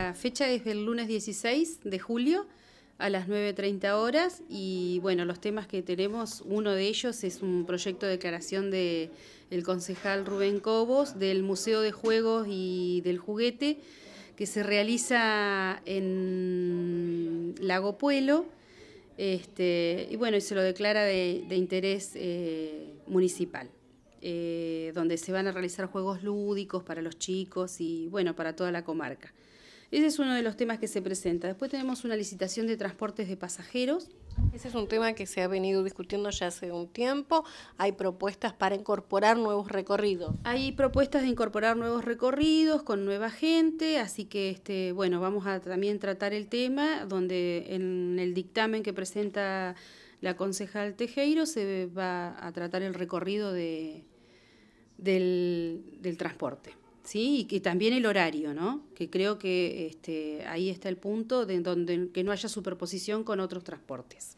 La fecha es el lunes 16 de julio a las 9.30 horas y bueno, los temas que tenemos, uno de ellos es un proyecto de declaración del concejal Rubén Cobos del Museo de Juegos y del Juguete que se realiza en Lago Puelo este, y bueno, y se lo declara de, interés eh, municipal. Eh, donde se van a realizar juegos lúdicos para los chicos y bueno, para toda la comarca. Ese es uno de los temas que se presenta. Después tenemos una licitación de transportes de pasajeros. Ese es un tema que se ha venido discutiendo ya hace un tiempo. Hay propuestas para incorporar nuevos recorridos. Hay propuestas de incorporar nuevos recorridos con nueva gente, así que este, bueno, vamos a también tratar el tema donde en el dictamen que presenta la concejal Tejero se va a tratar el recorrido del transporte. ¿sí? Y, también el horario, ¿no? Que creo que este, ahí está el punto de donde que no haya superposición con otros transportes.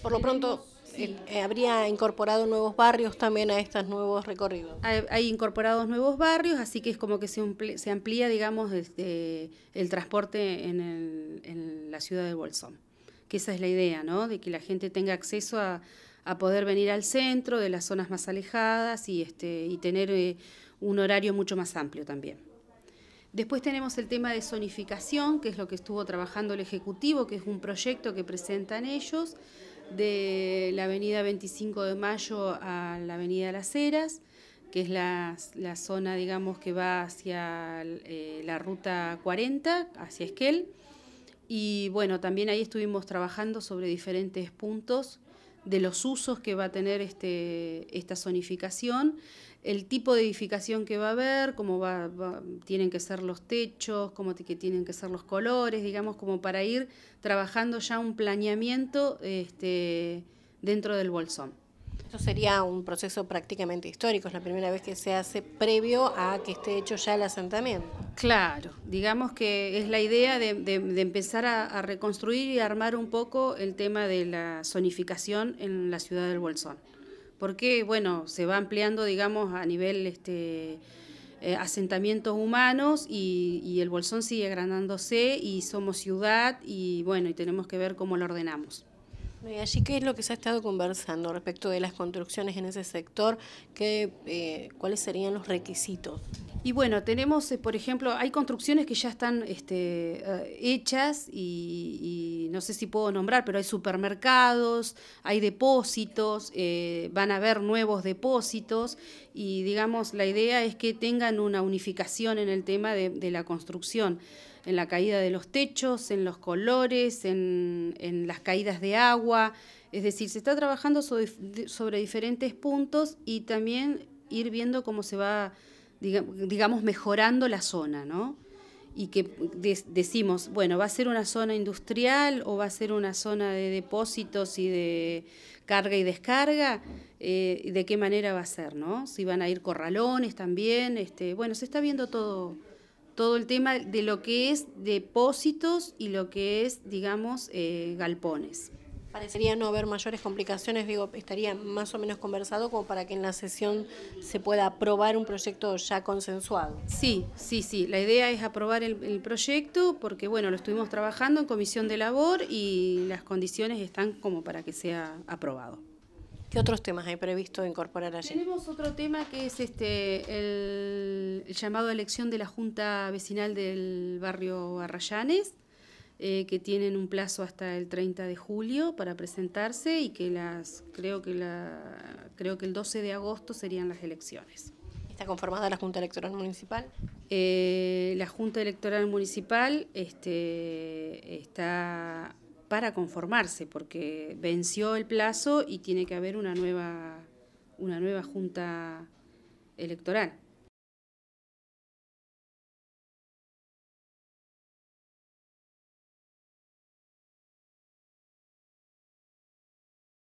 Por lo pronto, eh, eh, habría incorporado nuevos barrios también a estos nuevos recorridos. Hay, incorporados nuevos barrios, así que es como que se, amplía, digamos, este, el transporte en, la ciudad de Bolsón. Que esa es la idea, ¿no? De que la gente tenga acceso a, poder venir al centro, de las zonas más alejadas y, este, y tener... Eh, un horario mucho más amplio también. Después tenemos el tema de zonificación, que es lo que estuvo trabajando el Ejecutivo, que es un proyecto que presentan ellos, de la avenida 25 de Mayo a la avenida Las Heras, que es la, zona, digamos, que va hacia eh, la ruta 40, hacia Esquel. Y bueno, también ahí estuvimos trabajando sobre diferentes puntos de los usos que va a tener este, esta zonificación, el tipo de edificación que va a haber, cómo tienen que ser los techos, cómo tienen que ser los colores, digamos, como para ir trabajando ya un planeamiento este, dentro del bolsón. Eso sería un proceso prácticamente histórico, es la primera vez que se hace previo a que esté hecho ya el asentamiento. Claro, digamos que es la idea de, empezar a, reconstruir y armar un poco el tema de la zonificación en la ciudad del Bolsón. Porque, bueno, se va ampliando, digamos, a nivel este, eh, asentamientos humanos y, y el Bolsón sigue agrandándose y somos ciudad y, bueno, y tenemos que ver cómo lo ordenamos. ¿Y allí qué es lo que se ha estado conversando respecto de las construcciones en ese sector? ¿Qué, eh, ¿Cuáles serían los requisitos? Y bueno, tenemos, eh, por ejemplo, hay construcciones que ya están este, eh, hechas y, no sé si puedo nombrar, pero hay supermercados, hay depósitos, eh, van a haber nuevos depósitos y digamos, la idea es que tengan una unificación en el tema de, la construcción, en la caída de los techos, en los colores, en, las caídas de agua. Es decir, se está trabajando sobre diferentes puntos y también ir viendo cómo se va digamos, mejorando la zona, ¿no? Y que decimos, bueno, ¿va a ser una zona industrial o va a ser una zona de depósitos y de carga y descarga? Eh, ¿De qué manera va a ser, no? Si van a ir corralones también, este, bueno, se está viendo todo, todo el tema de lo que es depósitos y lo que es, digamos, eh, galpones. Parecería no haber mayores complicaciones, digo, estaría más o menos conversado como para que en la sesión se pueda aprobar un proyecto ya consensuado. Sí, sí, sí. La idea es aprobar el, proyecto porque, bueno, lo estuvimos trabajando en comisión de labor y las condiciones están como para que sea aprobado. ¿Qué otros temas hay previsto incorporar allí? Tenemos otro tema que es este el, el llamado a elección de la Junta Vecinal del Barrio Arrayanes. Eh, que tienen un plazo hasta el 30 de julio para presentarse y que las creo que la creo que el 12 de agosto serían las elecciones. ¿Está conformada la Junta Electoral Municipal? Eh, la Junta Electoral Municipal este, está para conformarse porque venció el plazo y tiene que haber una nueva una nueva junta electoral.